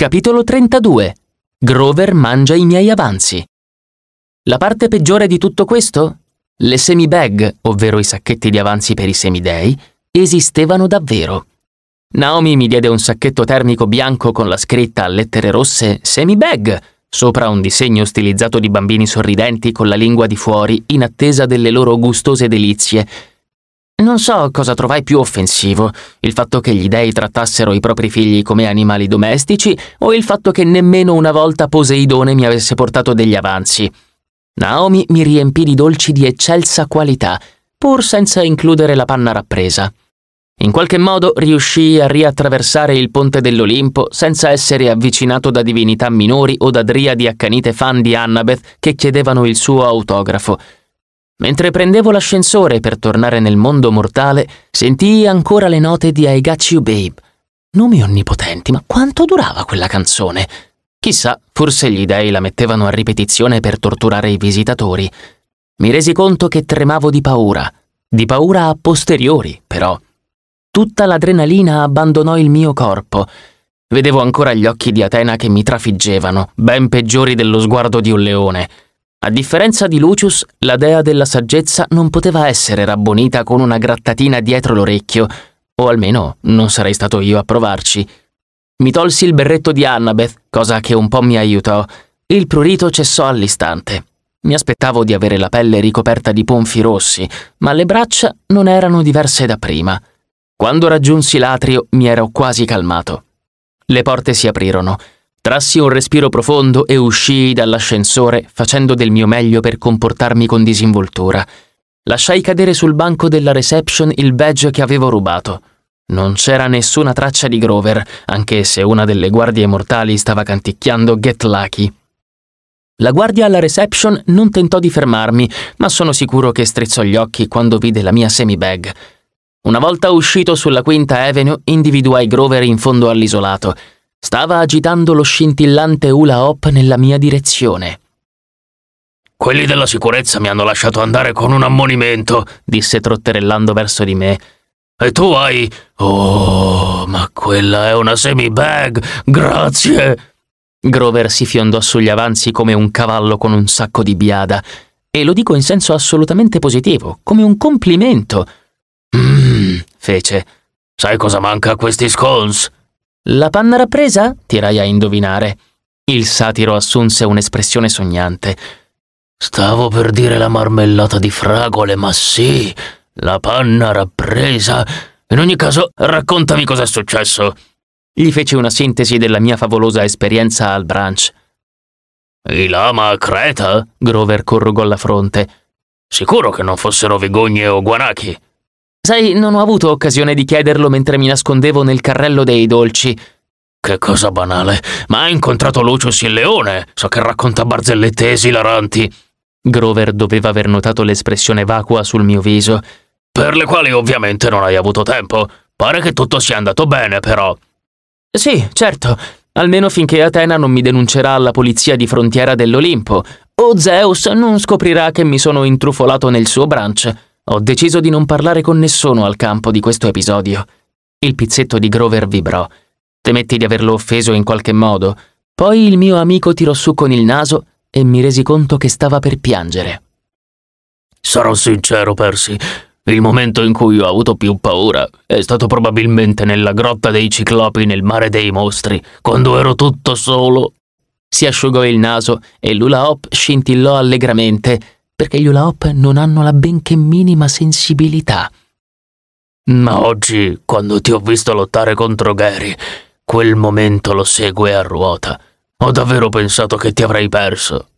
Capitolo 32 Grover mangia i miei avanzi. La parte peggiore di tutto questo? Le semi-bag, ovvero i sacchetti di avanzi per i semidei, esistevano davvero. Naomi mi diede un sacchetto termico bianco con la scritta a lettere rosse semi-bag sopra un disegno stilizzato di bambini sorridenti con la lingua di fuori in attesa delle loro gustose delizie non so cosa trovai più offensivo, il fatto che gli dei trattassero i propri figli come animali domestici o il fatto che nemmeno una volta Poseidone mi avesse portato degli avanzi. Naomi mi riempì di dolci di eccelsa qualità, pur senza includere la panna rappresa. In qualche modo riuscii a riattraversare il ponte dell'Olimpo senza essere avvicinato da divinità minori o da driadi accanite fan di Annabeth che chiedevano il suo autografo, Mentre prendevo l'ascensore per tornare nel mondo mortale, sentii ancora le note di I Got You Babe. Nomi onnipotenti, ma quanto durava quella canzone? Chissà, forse gli dei la mettevano a ripetizione per torturare i visitatori. Mi resi conto che tremavo di paura, di paura a posteriori, però. Tutta l'adrenalina abbandonò il mio corpo. Vedevo ancora gli occhi di Atena che mi trafiggevano, ben peggiori dello sguardo di un leone. A differenza di Lucius, la dea della saggezza non poteva essere rabbonita con una grattatina dietro l'orecchio, o almeno non sarei stato io a provarci. Mi tolsi il berretto di Annabeth, cosa che un po' mi aiutò. Il prurito cessò all'istante. Mi aspettavo di avere la pelle ricoperta di ponfi rossi, ma le braccia non erano diverse da prima. Quando raggiunsi l'atrio mi ero quasi calmato. Le porte si aprirono Trassi un respiro profondo e uscii dall'ascensore facendo del mio meglio per comportarmi con disinvoltura. Lasciai cadere sul banco della reception il badge che avevo rubato. Non c'era nessuna traccia di Grover, anche se una delle guardie mortali stava canticchiando Get Lucky. La guardia alla reception non tentò di fermarmi, ma sono sicuro che strizzò gli occhi quando vide la mia semi-bag. Una volta uscito sulla quinta Avenue, individuai Grover in fondo all'isolato. Stava agitando lo scintillante hula hop nella mia direzione. Quelli della sicurezza mi hanno lasciato andare con un ammonimento, disse trotterellando verso di me. E tu hai... Oh, ma quella è una semi-bag, grazie! Grover si fiondò sugli avanzi come un cavallo con un sacco di biada, e lo dico in senso assolutamente positivo, come un complimento. Mmm, fece. Sai cosa manca a questi scones? La panna rappresa? tirai a indovinare. Il satiro assunse un'espressione sognante. Stavo per dire la marmellata di fragole, ma sì, la panna rappresa. In ogni caso, raccontami cos'è successo. Gli feci una sintesi della mia favolosa esperienza al branch. I lama a Creta? Grover corrugò la fronte. Sicuro che non fossero vigogne o guanachi. Sai, non ho avuto occasione di chiederlo mentre mi nascondevo nel carrello dei dolci. Che cosa banale. Ma hai incontrato Lucius il leone? So che racconta barzellette esilaranti. Grover doveva aver notato l'espressione vacua sul mio viso. Per le quali ovviamente non hai avuto tempo. Pare che tutto sia andato bene, però. Sì, certo. Almeno finché Atena non mi denuncerà alla polizia di frontiera dell'Olimpo, o Zeus non scoprirà che mi sono intrufolato nel suo branch. Ho deciso di non parlare con nessuno al campo di questo episodio. Il pizzetto di Grover vibrò. Temetti di averlo offeso in qualche modo. Poi il mio amico tirò su con il naso e mi resi conto che stava per piangere. Sarò sincero, Percy. Il momento in cui ho avuto più paura è stato probabilmente nella grotta dei ciclopi nel mare dei mostri, quando ero tutto solo. Si asciugò il naso e Lula Hop scintillò allegramente perché gli hula non hanno la benché minima sensibilità. Ma oggi, quando ti ho visto lottare contro Gary, quel momento lo segue a ruota. Ho davvero pensato che ti avrei perso.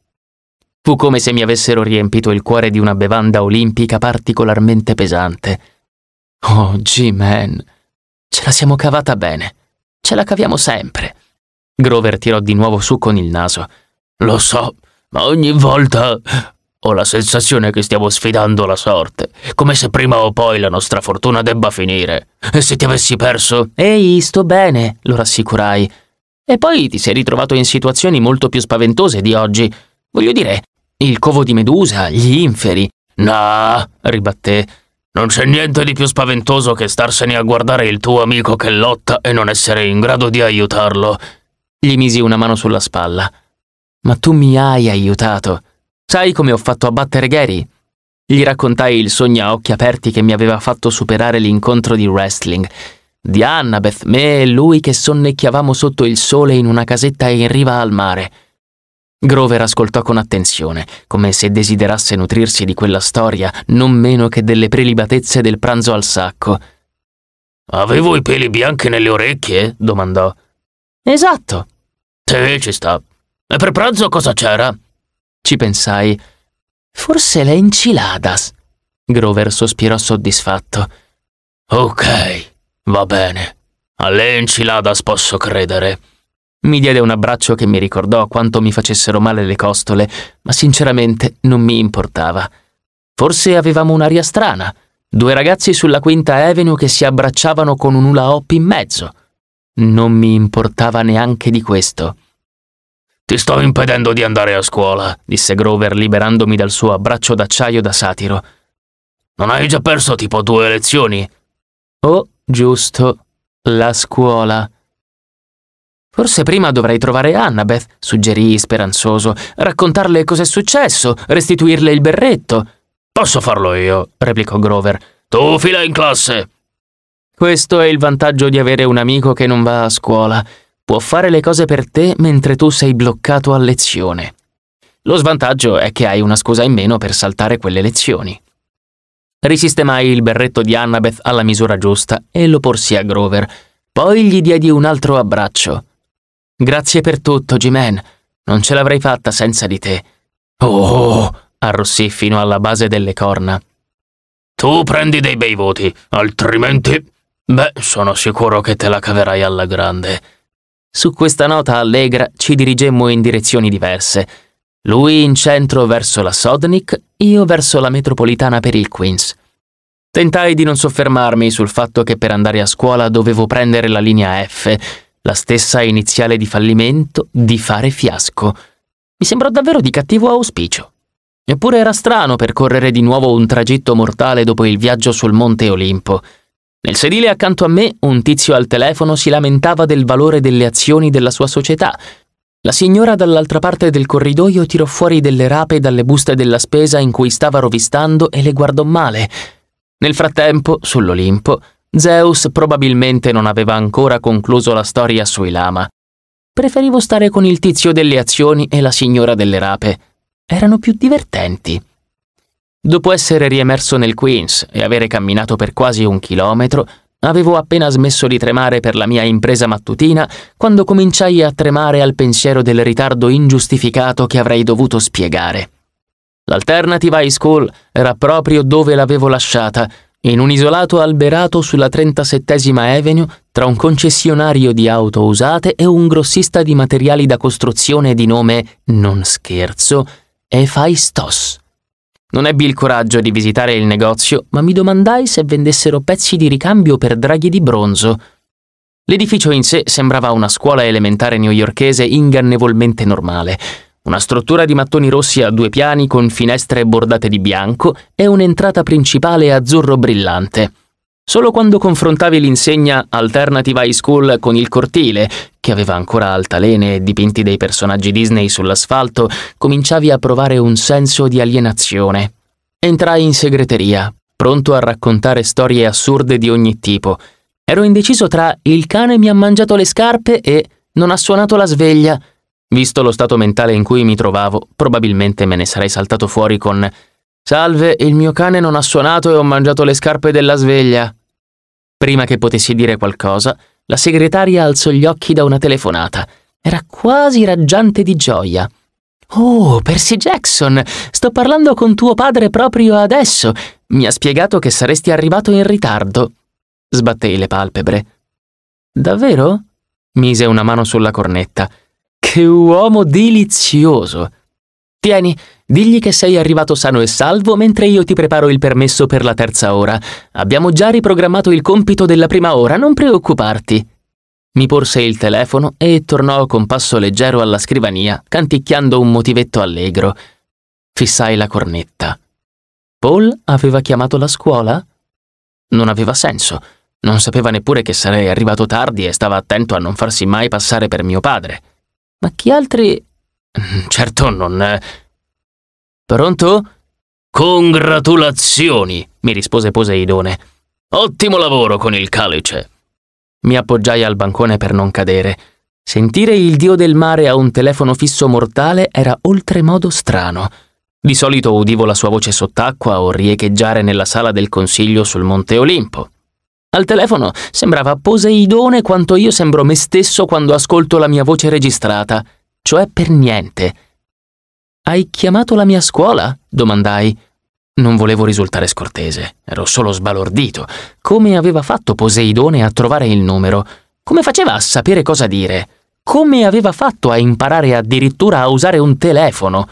Fu come se mi avessero riempito il cuore di una bevanda olimpica particolarmente pesante. Oh, G-Man, ce la siamo cavata bene. Ce la caviamo sempre. Grover tirò di nuovo su con il naso. Lo so, ma ogni volta ho la sensazione che stiamo sfidando la sorte, come se prima o poi la nostra fortuna debba finire. E se ti avessi perso? Ehi, sto bene, lo rassicurai. E poi ti sei ritrovato in situazioni molto più spaventose di oggi. Voglio dire, il covo di Medusa, gli inferi. No, ribatté. Non c'è niente di più spaventoso che starsene a guardare il tuo amico che lotta e non essere in grado di aiutarlo. Gli misi una mano sulla spalla. Ma tu mi hai aiutato. Sai come ho fatto a battere Gary? Gli raccontai il sogno a occhi aperti che mi aveva fatto superare l'incontro di wrestling. Di Annabeth, me e lui che sonnecchiavamo sotto il sole in una casetta in riva al mare. Grover ascoltò con attenzione, come se desiderasse nutrirsi di quella storia non meno che delle prelibatezze del pranzo al sacco. Avevo i peli bianchi nelle orecchie? domandò. Esatto. Sì, ci sta. E per pranzo cosa c'era? Ci pensai. Forse le enciladas. Grover sospirò soddisfatto. Ok, va bene. Alle enciladas posso credere. Mi diede un abbraccio che mi ricordò quanto mi facessero male le costole, ma sinceramente non mi importava. Forse avevamo un'aria strana, due ragazzi sulla quinta Avenue che si abbracciavano con un hula hoop in mezzo. Non mi importava neanche di questo. Ti sto impedendo di andare a scuola, disse Grover liberandomi dal suo abbraccio d'acciaio da satiro. Non hai già perso tipo due lezioni? Oh, giusto, la scuola. Forse prima dovrei trovare Annabeth, suggerì speranzoso, raccontarle cos'è successo, restituirle il berretto. Posso farlo io, replicò Grover. Tu fila in classe. Questo è il vantaggio di avere un amico che non va a scuola può fare le cose per te mentre tu sei bloccato a lezione. Lo svantaggio è che hai una scusa in meno per saltare quelle lezioni. Risistemai il berretto di Annabeth alla misura giusta e lo porsi a Grover. Poi gli diedi un altro abbraccio. Grazie per tutto, G-Man. Non ce l'avrei fatta senza di te. Oh, arrossì fino alla base delle corna. Tu prendi dei bei voti, altrimenti... Beh, sono sicuro che te la caverai alla grande. Su questa nota allegra ci dirigemmo in direzioni diverse. Lui in centro verso la Sodnik, io verso la metropolitana per il Queens. Tentai di non soffermarmi sul fatto che per andare a scuola dovevo prendere la linea F, la stessa iniziale di fallimento, di fare fiasco. Mi sembrò davvero di cattivo auspicio. Eppure era strano percorrere di nuovo un tragitto mortale dopo il viaggio sul Monte Olimpo. Nel sedile accanto a me un tizio al telefono si lamentava del valore delle azioni della sua società. La signora dall'altra parte del corridoio tirò fuori delle rape dalle buste della spesa in cui stava rovistando e le guardò male. Nel frattempo, sull'Olimpo, Zeus probabilmente non aveva ancora concluso la storia sui lama. Preferivo stare con il tizio delle azioni e la signora delle rape. Erano più divertenti. Dopo essere riemerso nel Queens e avere camminato per quasi un chilometro, avevo appena smesso di tremare per la mia impresa mattutina quando cominciai a tremare al pensiero del ritardo ingiustificato che avrei dovuto spiegare. L'alternative high school era proprio dove l'avevo lasciata, in un isolato alberato sulla 37 Avenue tra un concessionario di auto usate e un grossista di materiali da costruzione di nome, non scherzo, Efai Stoss. Non ebbi il coraggio di visitare il negozio, ma mi domandai se vendessero pezzi di ricambio per draghi di bronzo. L'edificio in sé sembrava una scuola elementare newyorkese ingannevolmente normale. Una struttura di mattoni rossi a due piani con finestre bordate di bianco e un'entrata principale azzurro brillante. Solo quando confrontavi l'insegna Alternative High School con il cortile, che aveva ancora altalene e dipinti dei personaggi Disney sull'asfalto, cominciavi a provare un senso di alienazione. Entrai in segreteria, pronto a raccontare storie assurde di ogni tipo. Ero indeciso tra il cane mi ha mangiato le scarpe e non ha suonato la sveglia. Visto lo stato mentale in cui mi trovavo, probabilmente me ne sarei saltato fuori con Salve, il mio cane non ha suonato e ho mangiato le scarpe della sveglia. Prima che potessi dire qualcosa, la segretaria alzò gli occhi da una telefonata. Era quasi raggiante di gioia. Oh, Percy Jackson, sto parlando con tuo padre proprio adesso. Mi ha spiegato che saresti arrivato in ritardo. Sbattei le palpebre. Davvero? mise una mano sulla cornetta. Che uomo delizioso! Tieni, digli che sei arrivato sano e salvo mentre io ti preparo il permesso per la terza ora. Abbiamo già riprogrammato il compito della prima ora, non preoccuparti. Mi porse il telefono e tornò con passo leggero alla scrivania, canticchiando un motivetto allegro. Fissai la cornetta. Paul aveva chiamato la scuola? Non aveva senso. Non sapeva neppure che sarei arrivato tardi e stava attento a non farsi mai passare per mio padre. Ma chi altri Mm, certo non... Pronto? Congratulazioni, mi rispose Poseidone. Ottimo lavoro con il calice. Mi appoggiai al bancone per non cadere. Sentire il dio del mare a un telefono fisso mortale era oltremodo strano. Di solito udivo la sua voce sott'acqua o riecheggiare nella sala del consiglio sul Monte Olimpo. Al telefono sembrava Poseidone quanto io sembro me stesso quando ascolto la mia voce registrata cioè per niente. Hai chiamato la mia scuola? domandai. Non volevo risultare scortese, ero solo sbalordito. Come aveva fatto Poseidone a trovare il numero? Come faceva a sapere cosa dire? Come aveva fatto a imparare addirittura a usare un telefono?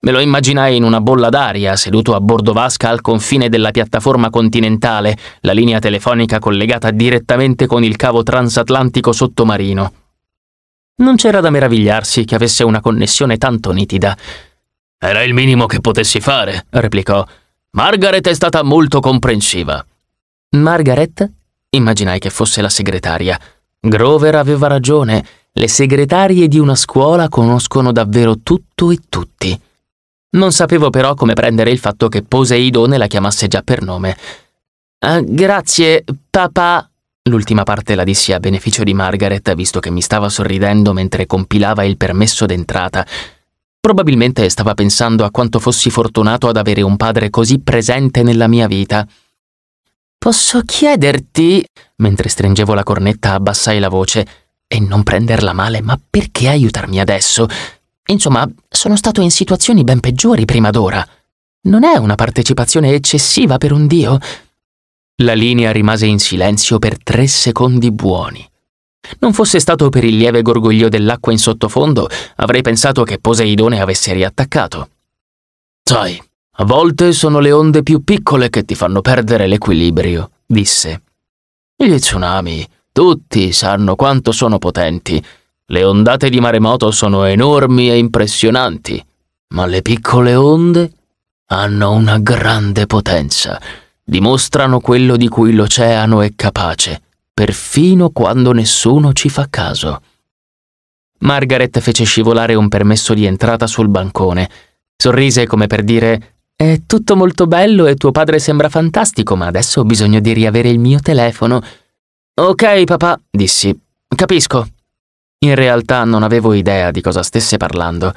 Me lo immaginai in una bolla d'aria, seduto a bordo vasca al confine della piattaforma continentale, la linea telefonica collegata direttamente con il cavo transatlantico sottomarino. Non c'era da meravigliarsi che avesse una connessione tanto nitida. Era il minimo che potessi fare, replicò. Margaret è stata molto comprensiva. Margaret? Immaginai che fosse la segretaria. Grover aveva ragione. Le segretarie di una scuola conoscono davvero tutto e tutti. Non sapevo però come prendere il fatto che Poseidone la chiamasse già per nome. Ah, grazie, papà, L'ultima parte la dissi a beneficio di Margaret, visto che mi stava sorridendo mentre compilava il permesso d'entrata. Probabilmente stava pensando a quanto fossi fortunato ad avere un padre così presente nella mia vita. Posso chiederti, mentre stringevo la cornetta abbassai la voce, e non prenderla male, ma perché aiutarmi adesso? Insomma, sono stato in situazioni ben peggiori prima d'ora. Non è una partecipazione eccessiva per un dio? La linea rimase in silenzio per tre secondi buoni. Non fosse stato per il lieve gorgoglio dell'acqua in sottofondo, avrei pensato che Poseidone avesse riattaccato. Sai, a volte sono le onde più piccole che ti fanno perdere l'equilibrio, disse. Gli tsunami, tutti sanno quanto sono potenti. Le ondate di maremoto sono enormi e impressionanti, ma le piccole onde hanno una grande potenza dimostrano quello di cui l'oceano è capace, perfino quando nessuno ci fa caso. Margaret fece scivolare un permesso di entrata sul bancone. Sorrise come per dire È tutto molto bello e tuo padre sembra fantastico, ma adesso ho bisogno di riavere il mio telefono. Ok, papà, dissi. Capisco. In realtà non avevo idea di cosa stesse parlando.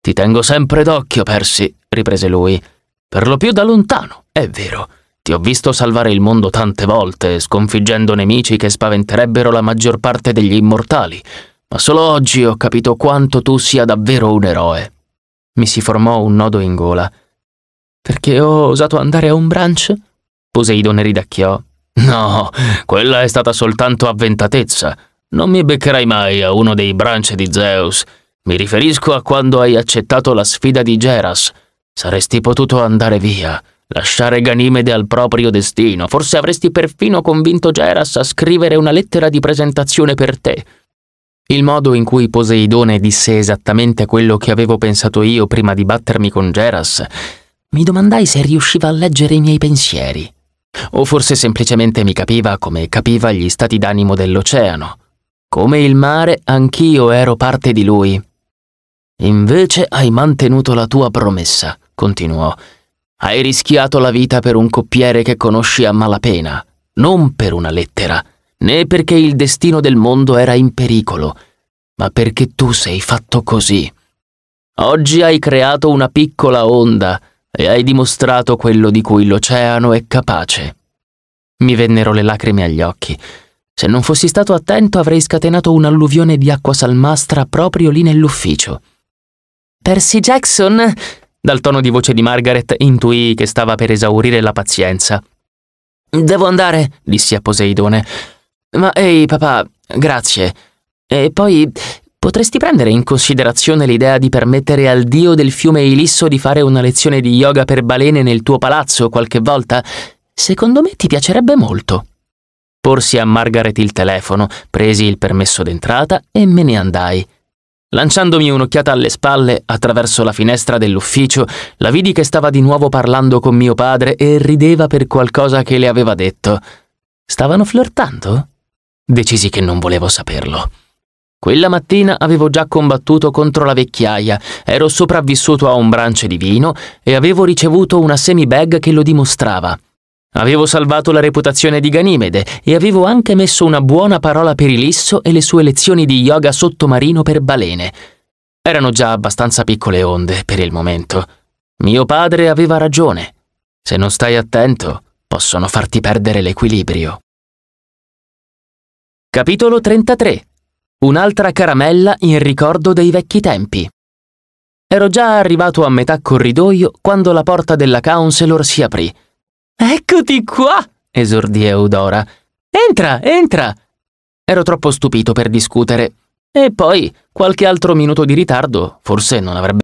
Ti tengo sempre d'occhio, Percy, riprese lui, per lo più da lontano. È vero, ti ho visto salvare il mondo tante volte, sconfiggendo nemici che spaventerebbero la maggior parte degli immortali, ma solo oggi ho capito quanto tu sia davvero un eroe. Mi si formò un nodo in gola. Perché ho osato andare a un branch? Poseidone ridacchiò. No, quella è stata soltanto avventatezza. Non mi beccherai mai a uno dei branch di Zeus. Mi riferisco a quando hai accettato la sfida di Geras. Saresti potuto andare via. Lasciare Ganimede al proprio destino. Forse avresti perfino convinto Geras a scrivere una lettera di presentazione per te. Il modo in cui Poseidone disse esattamente quello che avevo pensato io prima di battermi con Geras, mi domandai se riusciva a leggere i miei pensieri. O forse semplicemente mi capiva come capiva gli stati d'animo dell'oceano. Come il mare, anch'io ero parte di lui. Invece hai mantenuto la tua promessa, continuò hai rischiato la vita per un coppiere che conosci a malapena, non per una lettera, né perché il destino del mondo era in pericolo, ma perché tu sei fatto così. Oggi hai creato una piccola onda e hai dimostrato quello di cui l'oceano è capace. Mi vennero le lacrime agli occhi. Se non fossi stato attento avrei scatenato un'alluvione di acqua salmastra proprio lì nell'ufficio. Percy Jackson, dal tono di voce di Margaret intuì che stava per esaurire la pazienza. Devo andare, dissi a Poseidone. Ma ehi, papà, grazie. E poi potresti prendere in considerazione l'idea di permettere al dio del fiume Ilisso di fare una lezione di yoga per balene nel tuo palazzo qualche volta? Secondo me ti piacerebbe molto. Porsi a Margaret il telefono, presi il permesso d'entrata e me ne andai. Lanciandomi un'occhiata alle spalle, attraverso la finestra dell'ufficio, la vidi che stava di nuovo parlando con mio padre e rideva per qualcosa che le aveva detto. Stavano flirtando? Decisi che non volevo saperlo. Quella mattina avevo già combattuto contro la vecchiaia, ero sopravvissuto a un brance di vino e avevo ricevuto una semi-bag che lo dimostrava. Avevo salvato la reputazione di Ganimede e avevo anche messo una buona parola per Ilisso e le sue lezioni di yoga sottomarino per balene. Erano già abbastanza piccole onde per il momento. Mio padre aveva ragione. Se non stai attento, possono farti perdere l'equilibrio. Capitolo 33 Un'altra caramella in ricordo dei vecchi tempi. Ero già arrivato a metà corridoio quando la porta della counselor si aprì. Eccoti qua! esordì Eudora. Entra, entra! Ero troppo stupito per discutere. E poi qualche altro minuto di ritardo forse non avrebbe